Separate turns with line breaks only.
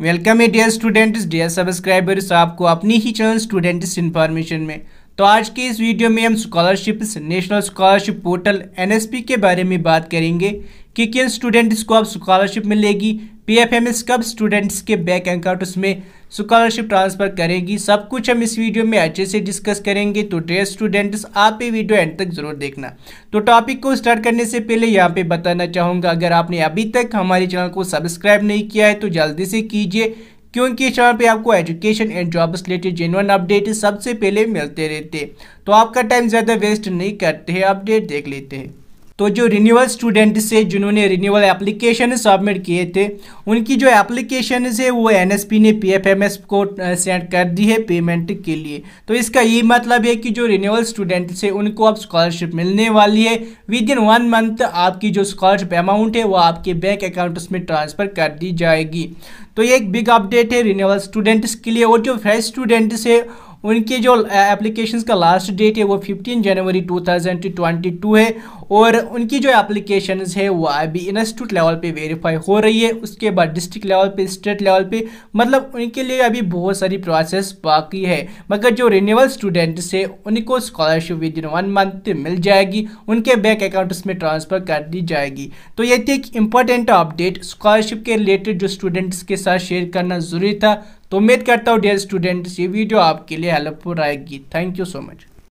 welcome है dear students dear subscribers आपको अपनी ही चैनल स्टूडेंट्स इन्फॉर्मेशन में तो आज के इस वीडियो में हम scholarships national scholarship portal NSP के बारे में बात करेंगे कि किन स्टूडेंट्स को अब स्कॉलरशिप मिलेगी पीएफएमएस कब स्टूडेंट्स के बैंक अकाउंट में स्कॉलरशिप ट्रांसफ़र करेगी सब कुछ हम इस वीडियो में अच्छे से डिस्कस करेंगे तो डे स्टूडेंट्स आप ये वीडियो एंड तक ज़रूर देखना तो टॉपिक को स्टार्ट करने से पहले यहाँ पे बताना चाहूँगा अगर आपने अभी तक हमारे चैनल को सब्सक्राइब नहीं किया है तो जल्दी से कीजिए क्योंकि इस चैनल पे आपको education and job related genuine update सबसे पहले मिलते रहते तो आपका टाइम ज़्यादा वेस्ट नहीं करते हैं अपडेट देख लेते हैं तो जो रिन्यूअल स्टूडेंट्स से जिन्होंने रिन्यूअल एप्लीकेशन सबमिट किए थे उनकी जो एप्लीकेशन है वो एनएसपी ने पीएफएमएस को सेंड कर दी है पेमेंट के लिए तो इसका ये मतलब है कि जो रिन्यूअल स्टूडेंट से उनको अब स्कॉलरशिप मिलने वाली है विद इन वन मंथ आपकी जो स्कॉलरशिप अमाउंट है वो आपके बैंक अकाउंट्स में ट्रांसफ़र कर दी जाएगी तो ये एक बिग अपडेट है रिन्यूअल स्टूडेंट्स के लिए और जो फ्रेश स्टूडेंट्स है उनके जो एप्लीकेशन का लास्ट डेट है वो 15 जनवरी 2022 है और उनकी जो एप्लीकेशन है वो अभी इंस्टीट्यूट लेवल पे वेरीफाई हो रही है उसके बाद डिस्ट्रिक्ट लेवल पे स्टेट लेवल पे मतलब उनके लिए अभी बहुत सारी प्रोसेस बाकी है मगर जो रिन्यूअल स्टूडेंट्स है उनको scholarship within one month मिल जाएगी उनके बैंक अकाउंट में ट्रांसफ़र कर दी जाएगी तो ये थी एक इम्पॉर्टेंट अपडेट स्कॉलरशिप के रिलेटेड जो स्टूडेंट्स के साथ शेयर करना ज़रूरी था तो उम्मीद करता हूँ डियर स्टूडेंट्स ये वीडियो आपके लिए हेल्पफुल रहेगी थैंक यू सो मच